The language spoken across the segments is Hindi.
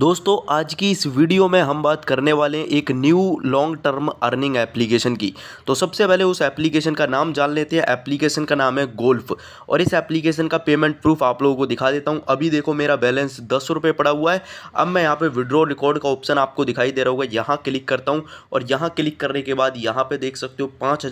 दोस्तों आज की इस वीडियो में हम बात करने वाले हैं एक new long term earning application की तो सबसे पहले उस एप्लीकेशन का नाम जान लेते हैं एप्लीकेशन का नाम है गोल्फ और इस एप्लीकेशन का पेमेंट प्रूफ आप लोगों को दिखा देता हूं अभी देखो मेरा बैलेंस दस रुपये पड़ा हुआ है अब मैं यहाँ पे विड्रॉ रिकॉर्ड का ऑप्शन आपको दिखाई दे रहा होगा यहाँ क्लिक करता हूँ और यहाँ क्लिक करने के बाद यहाँ पर देख सकते हो पाँच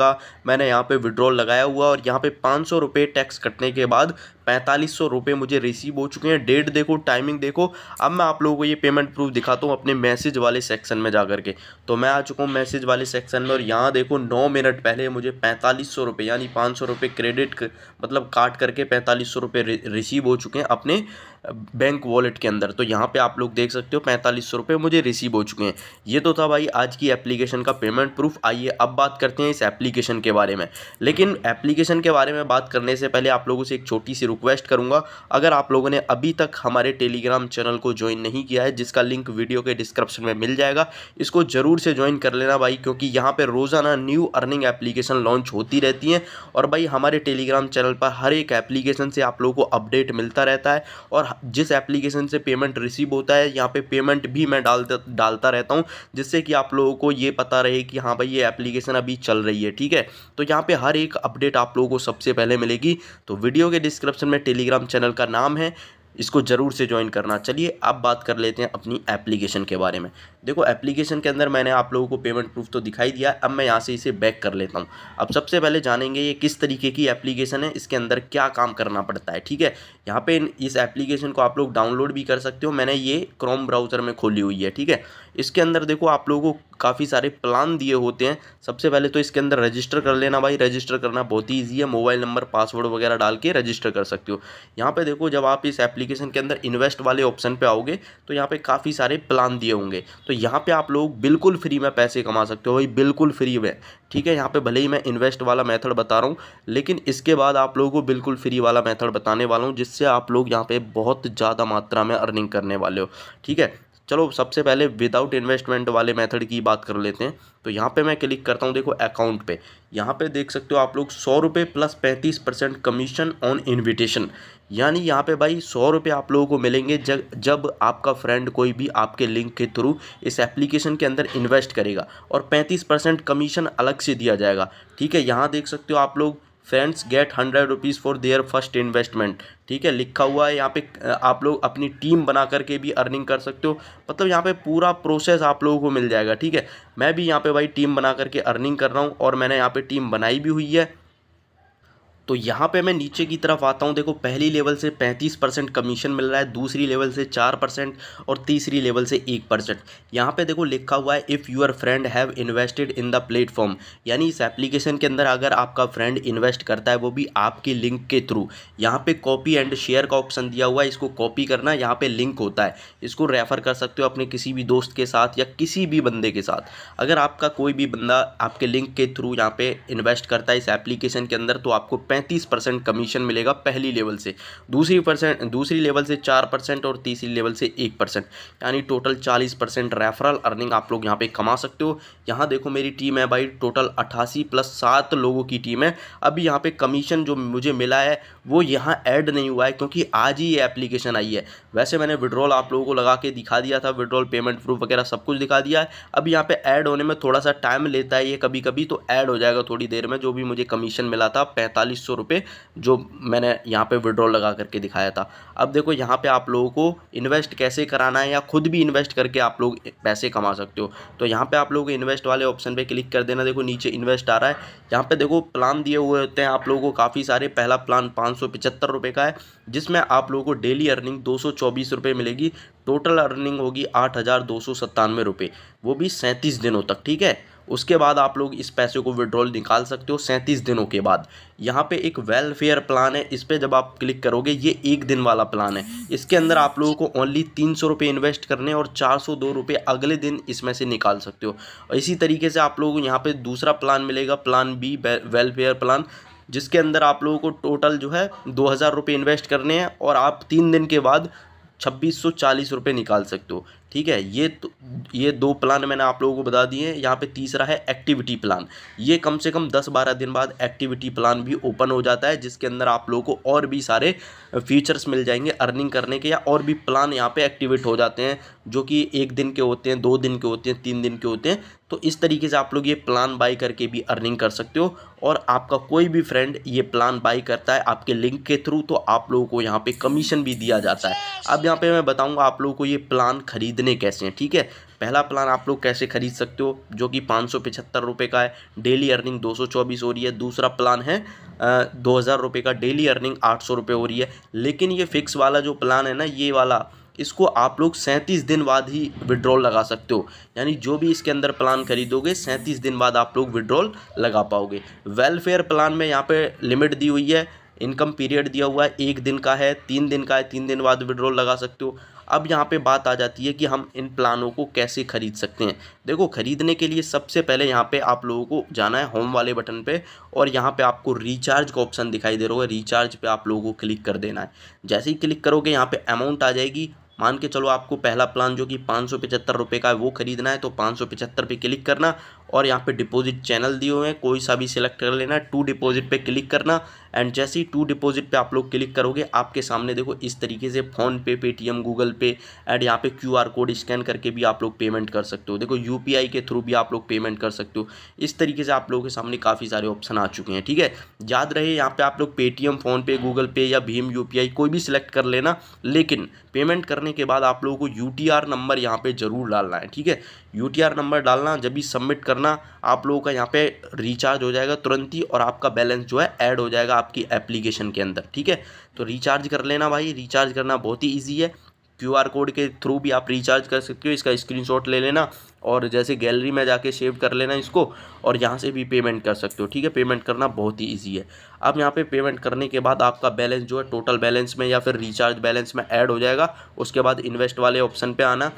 का मैंने यहाँ पर विड्रॉल लगाया हुआ और यहाँ पर पाँच टैक्स कटने के बाद पैंतालीस सौ रुपये मुझे रिसीव हो चुके हैं डेट देखो टाइमिंग देखो अब मैं आप लोगों को ये पेमेंट प्रूफ दिखाता हूँ अपने मैसेज वाले सेक्शन में जा के तो मैं आ चुका हूँ मैसेज वाले सेक्शन में और यहाँ देखो नौ मिनट पहले मुझे पैंतालीस सौ रुपये यानी पाँच सौ रुपये क्रेडिट मतलब काट करके पैंतालीस सौ रुपये रिसीव हो चुके हैं अपने बैंक वॉलेट के अंदर तो यहाँ पे आप लोग देख सकते हो पैंतालीस सौ रुपये मुझे रिसीव हो चुके हैं ये तो था भाई आज की एप्लीकेशन का पेमेंट प्रूफ आइए अब बात करते हैं इस एप्लीकेशन के बारे में लेकिन एप्लीकेशन के बारे में बात करने से पहले आप लोगों से एक छोटी सी रिक्वेस्ट करूँगा अगर आप लोगों ने अभी तक हमारे टेलीग्राम चैनल को ज्वाइन नहीं किया है जिसका लिंक वीडियो के डिस्क्रिप्शन में मिल जाएगा इसको ज़रूर से ज्वाइन कर लेना भाई क्योंकि यहाँ पर रोज़ाना न्यू अर्निंग एप्लीकेशन लॉन्च होती रहती हैं और भाई हमारे टेलीग्राम चैनल पर हर एक एप्लीकेशन से आप लोगों को अपडेट मिलता रहता है और जिस एप्लीकेशन से पेमेंट रिसीव होता है यहाँ पे पेमेंट भी मैं डाल डालता रहता हूँ जिससे कि आप लोगों को ये पता रहे कि हाँ भाई ये एप्लीकेशन अभी चल रही है ठीक है तो यहाँ पर हर एक अपडेट आप लोगों को सबसे पहले मिलेगी तो वीडियो के डिस्क्रिप्शन में टेलीग्राम चैनल का नाम है इसको ज़रूर से ज्वाइन करना चलिए अब बात कर लेते हैं अपनी एप्लीकेशन के बारे में देखो एप्लीकेशन के अंदर मैंने आप लोगों को पेमेंट प्रूफ तो दिखाई दिया अब मैं यहाँ से इसे बैक कर लेता हूँ अब सबसे पहले जानेंगे ये किस तरीके की एप्लीकेशन है इसके अंदर क्या काम करना पड़ता है ठीक है यहाँ पे इस एप्लीकेशन को आप लोग डाउनलोड भी कर सकते हो मैंने ये क्रोम ब्राउज़र में खोली हुई है ठीक है इसके अंदर देखो आप लोगों को काफ़ी सारे प्लान दिए होते हैं सबसे पहले तो इसके अंदर रजिस्टर कर लेना भाई रजिस्टर करना बहुत ही ईजी है मोबाइल नंबर पासवर्ड वगैरह डाल के रजिस्टर कर सकते हो यहाँ पर देखो जब आप इस एप्ली एप्लीकेशन के अंदर इन्वेस्ट वाले ऑप्शन पे आओगे तो यहाँ पे काफ़ी सारे प्लान दिए होंगे तो यहाँ पे आप लोग बिल्कुल फ्री में पैसे कमा सकते हो भाई बिल्कुल फ्री में ठीक है यहाँ पे भले ही मैं इन्वेस्ट वाला मेथड बता रहा हूँ लेकिन इसके बाद आप लोगों को बिल्कुल फ्री वाला मेथड बताने वाला हूँ जिससे आप लोग यहाँ पर बहुत ज़्यादा मात्रा में अर्निंग करने वाले हो ठीक है चलो सबसे पहले विदाउट इन्वेस्टमेंट वाले मेथड की बात कर लेते हैं तो यहाँ पे मैं क्लिक करता हूँ देखो अकाउंट पे यहाँ पे देख सकते हो आप लोग सौ रुपये प्लस पैंतीस परसेंट कमीशन ऑन इनविटेशन यानी यहाँ पे भाई सौ रुपये आप लोगों को मिलेंगे जब जब आपका फ्रेंड कोई भी आपके लिंक के थ्रू इस एप्लीकेशन के अंदर इन्वेस्ट करेगा और पैंतीस परसेंट कमीशन अलग से दिया जाएगा ठीक है यहाँ देख सकते हो आप लोग friends get hundred rupees for their first investment ठीक है लिखा हुआ है यहाँ पे आप लोग अपनी टीम बना करके भी अर्निंग कर सकते हो मतलब यहाँ पे पूरा प्रोसेस आप लोगों को मिल जाएगा ठीक है मैं भी यहाँ पे भाई टीम बना करके अर्निंग कर रहा हूँ और मैंने यहाँ पे टीम बनाई भी हुई है तो यहाँ पे मैं नीचे की तरफ आता हूँ देखो पहली लेवल से 35 परसेंट कमीशन मिल रहा है दूसरी लेवल से 4 परसेंट और तीसरी लेवल से 1 परसेंट यहाँ पर देखो लिखा हुआ है if your friend have invested in the platform यानी इस एप्लीकेशन के अंदर अगर आपका फ्रेंड इन्वेस्ट करता है वो भी आपके लिंक के थ्रू यहाँ पर कॉपी एंड शेयर का ऑप्शन दिया हुआ है इसको कॉपी करना यहाँ पर लिंक होता है इसको रेफ़र कर सकते हो अपने किसी भी दोस्त के साथ या किसी भी बंदे के साथ अगर आपका कोई भी बंदा आपके लिंक के थ्रू यहाँ पर इन्वेस्ट करता है इस एप्लीकेशन के अंदर तो आपको पैंतीस परसेंट कमीशन मिलेगा पहली लेवल से दूसरी परसेंट दूसरी लेवल से चार परसेंट और तीसरी लेवल से एक परसेंट यानी टोटल चालीस परसेंट रेफरल अर्निंग आप लोग यहाँ पे कमा सकते हो यहाँ देखो मेरी टीम है भाई टोटल अट्ठासी प्लस सात लोगों की टीम है अभी यहाँ पर कमीशन जो मुझे मिला है वो यहाँ ऐड नहीं हुआ है क्योंकि आज ही ये एप्लीकेशन आई है वैसे मैंने विड्रॉल आप लोगों को लगा के दिखा दिया था विड्रॉल पेमेंट प्रूफ वगैरह सब कुछ दिखा दिया है अब यहाँ पे ऐड होने में थोड़ा सा टाइम लेता है ये कभी कभी तो ऐड हो जाएगा थोड़ी देर में जो भी मुझे कमीशन मिला था पैंतालीस पच्चीस सौ रुपये जो मैंने यहाँ पे विड्रॉ लगा करके दिखाया था अब देखो यहाँ पे आप लोगों को इन्वेस्ट कैसे कराना है या खुद भी इन्वेस्ट करके आप लोग पैसे कमा सकते हो तो यहाँ पे आप लोगों को इन्वेस्ट वाले ऑप्शन पे क्लिक कर देना देखो नीचे इन्वेस्ट आ रहा है यहाँ पे देखो प्लान दिए हुए होते हैं आप लोगों को काफ़ी सारे पहला प्लान पाँच सौ पिचहत्तर रुपये का है जिसमें आप लोगों को डेली अर्निंग दो सौ चौबीस रुपये मिलेगी टोटल अर्निंग होगी आठ हज़ार दो सौ सत्तानवे रुपये वो भी सैंतीस दिनों तक ठीक है उसके बाद आप लोग इस पैसे को विड्रॉल निकाल सकते हो सैंतीस दिनों के बाद यहाँ पे एक वेलफेयर प्लान है इस पर जब आप क्लिक करोगे ये एक दिन वाला प्लान है इसके अंदर आप लोगों को ओनली तीन सौ रुपये इन्वेस्ट करने और चार सौ दो रुपये अगले दिन इसमें से निकाल सकते हो और इसी तरीके से आप लोगों को यहाँ पे दूसरा प्लान मिलेगा प्लान बी वेलफेयर प्लान जिसके अंदर आप लोगों को टोटल जो है दो हज़ार रुपये इन्वेस्ट करने हैं और आप तीन दिन के बाद छब्बीस सौ चालीस रुपये निकाल सकते हो ठीक है ये तो ये दो प्लान मैंने आप लोगों को बता दिए हैं यहाँ पे तीसरा है एक्टिविटी प्लान ये कम से कम दस बारह दिन बाद एक्टिविटी प्लान भी ओपन हो जाता है जिसके अंदर आप लोगों को और भी सारे फीचर्स मिल जाएंगे अर्निंग करने के या और भी प्लान यहाँ पे एक्टिवेट हो जाते हैं जो कि एक दिन के होते हैं दो दिन के होते हैं तीन दिन के होते हैं तो इस तरीके से आप लोग ये प्लान बाई करके भी अर्निंग कर सकते हो और आपका कोई भी फ्रेंड ये प्लान बाई करता है आपके लिंक के थ्रू तो आप लोगों को यहाँ पे कमीशन भी दिया जाता है अब यहाँ पे मैं बताऊँगा आप लोगों को ये प्लान खरीदने कैसे हैं ठीक है पहला प्लान आप लोग कैसे खरीद सकते हो जो कि पाँच सौ पिछहत्तर रुपये का है डेली अर्निंग दो सौ चौबीस हो रही है दूसरा प्लान है दो हज़ार रुपये का डेली अर्निंग आठ सौ रुपये हो रही है लेकिन ये फिक्स वाला जो प्लान है ना ये वाला इसको आप लोग सैंतीस दिन बाद ही विड्रॉल लगा सकते हो यानी जो भी इसके अंदर प्लान खरीदोगे सैंतीस दिन बाद आप लोग विड्रॉल लगा पाओगे वेलफेयर प्लान में यहाँ पे लिमिट दी हुई है इनकम पीरियड दिया हुआ है एक दिन का है तीन दिन का है तीन दिन बाद विड्रॉल लगा सकते हो अब यहाँ पे बात आ जाती है कि हम इन प्लानों को कैसे ख़रीद सकते हैं देखो ख़रीदने के लिए सबसे पहले यहाँ पे आप लोगों को जाना है होम वाले बटन पे और यहाँ पे आपको रिचार्ज का ऑप्शन दिखाई दे रहा होगा रिचार्ज पे आप लोगों को क्लिक कर देना है जैसे ही क्लिक करोगे यहाँ पे अमाउंट आ जाएगी मान के चलो आपको पहला प्लान जो कि पाँच सौ पचहत्तर रुपये का है वो खरीदना है तो पाँच सौ पचहत्तर पे क्लिक करना और यहाँ पे डिपॉजिट चैनल दिए हुए हैं कोई सा भी सिलेक्ट कर लेना टू डिपॉजिट पे क्लिक करना एंड जैसे ही टू डिपॉजिट पे आप लोग क्लिक करोगे आपके सामने देखो इस तरीके से फ़ोन पे पेटीएम गूगल पे एंड यहाँ पे क्यूआर कोड स्कैन करके भी आप लोग पेमेंट कर सकते हो देखो यूपीआई के थ्रू भी आप लोग पेमेंट कर सकते हो इस तरीके से आप लोगों के सामने काफ़ी सारे ऑप्शन आ चुके हैं ठीक है याद रहे यहाँ पर आप लोग पेटीएम फ़ोनपे गूगल पे या भीम यू कोई भी सिलेक्ट कर लेना लेकिन पेमेंट करने के बाद आप लोगों को यू नंबर यहाँ पर ज़रूर डालना है ठीक है यू नंबर डालना जब भी सबमिट करना करना आप लोगों का यहाँ पे रिचार्ज हो जाएगा तुरंत ही और आपका बैलेंस जो है ऐड हो जाएगा आपकी एप्लीकेशन के अंदर ठीक है तो रिचार्ज कर लेना भाई रिचार्ज करना बहुत ही ईजी है आर कोड के थ्रू भी आप रिचार्ज कर सकते हो इसका शॉट ले लेना और जैसे गैलरी में जाके सेव कर लेना इसको और यहाँ से भी पेमेंट कर सकते हो ठीक है पेमेंट करना बहुत ही ईजी है अब यहाँ पे पेमेंट करने के बाद आपका बैलेंस जो है टोटल बैलेंस में या फिर रिचार्ज बैलेंस में ऐड हो जाएगा उसके बाद इन्वेस्ट वाले ऑप्शन पे आना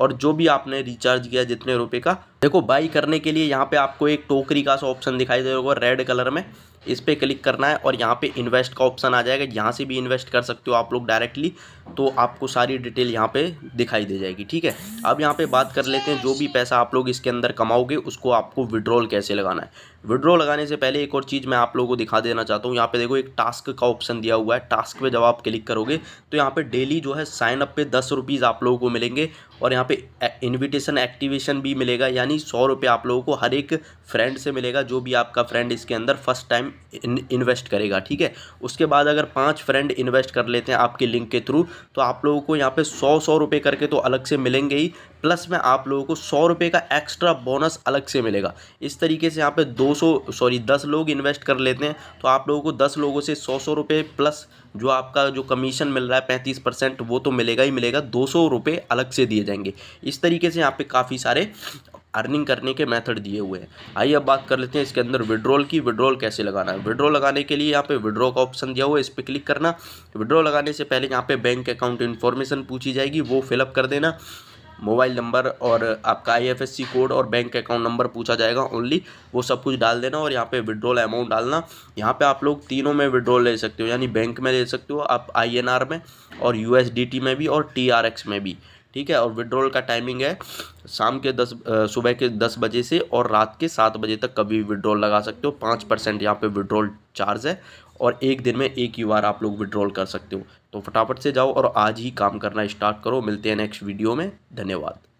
और जो भी आपने रिचार्ज किया जितने रुपये का देखो बाई करने के लिए यहाँ पर आपको एक टोकरी का सा ऑप्शन दिखाई देगा रेड कलर में इस पर क्लिक करना है और यहाँ पे इन्वेस्ट का ऑप्शन आ जाएगा यहाँ से भी इन्वेस्ट कर सकते हो आप लोग डायरेक्टली तो आपको सारी डिटेल यहाँ पे दिखाई दे जाएगी ठीक है अब यहाँ पे बात कर लेते हैं जो भी पैसा आप लोग इसके अंदर कमाओगे उसको आपको विड्रॉल कैसे लगाना है विड्रॉ लगाने से पहले एक और चीज़ मैं आप लोगों को दिखा देना चाहता हूँ यहाँ पे देखो एक टास्क का ऑप्शन दिया हुआ है टास्क पे जब आप क्लिक करोगे तो यहाँ पे डेली जो है साइनअप पे दस रुपीज़ आप लोगों को मिलेंगे और यहाँ पे इनविटेशन एक्टिवेशन भी मिलेगा यानी सौ रुपये आप लोगों को हर एक फ्रेंड से मिलेगा जो भी आपका फ्रेंड इसके अंदर फर्स्ट टाइम इन्वेस्ट करेगा ठीक है उसके बाद अगर पाँच फ्रेंड इन्वेस्ट कर लेते हैं आपके लिंक के थ्रू तो आप लोगों को यहाँ पर सौ सौ रुपये करके तो अलग से मिलेंगे ही प्लस में आप लोगों को सौ रुपये का एक्स्ट्रा बोनस अलग से मिलेगा इस तरीके से यहाँ पे 200 सॉरी 10 लोग इन्वेस्ट कर लेते हैं तो आप लोगों को 10 लोगों से सौ सौ रुपये प्लस जो आपका जो कमीशन मिल रहा है पैंतीस परसेंट वो तो मिलेगा ही मिलेगा दो सौ रुपये अलग से दिए जाएंगे इस तरीके से यहाँ पे काफ़ी सारे अर्निंग करने के मेथड दिए हुए हैं आइए अब बात कर लेते हैं इसके अंदर विड्रॉल की विड्रॉल कैसे लगाना है विड्रॉल लगाने के लिए यहाँ पे विड्रॉ का ऑप्शन दिया हुआ है इस पर क्लिक करना विड्रॉ लगाने से पहले यहाँ पे बैंक अकाउंट इन्फॉर्मेशन पूछी जाएगी वो फिलअप कर देना मोबाइल नंबर और आपका आईएफएससी कोड और बैंक अकाउंट नंबर पूछा जाएगा ओनली वो सब कुछ डाल देना और यहाँ पे विड्रॉल अमाउंट डालना यहाँ पे आप लोग तीनों में विड्रॉल ले सकते हो यानी बैंक में ले सकते हो आप आई में और यू में भी और टी में भी ठीक है और विड्रॉल का टाइमिंग है शाम के दस सुबह के दस बजे से और रात के सात बजे तक कभी विड्रॉल लगा सकते हो पाँच परसेंट यहाँ पर विड्रॉल चार्ज है और एक दिन में एक ही बार आप लोग विड्रॉल कर सकते हो तो फटाफट से जाओ और आज ही काम करना स्टार्ट करो मिलते हैं नेक्स्ट वीडियो में धन्यवाद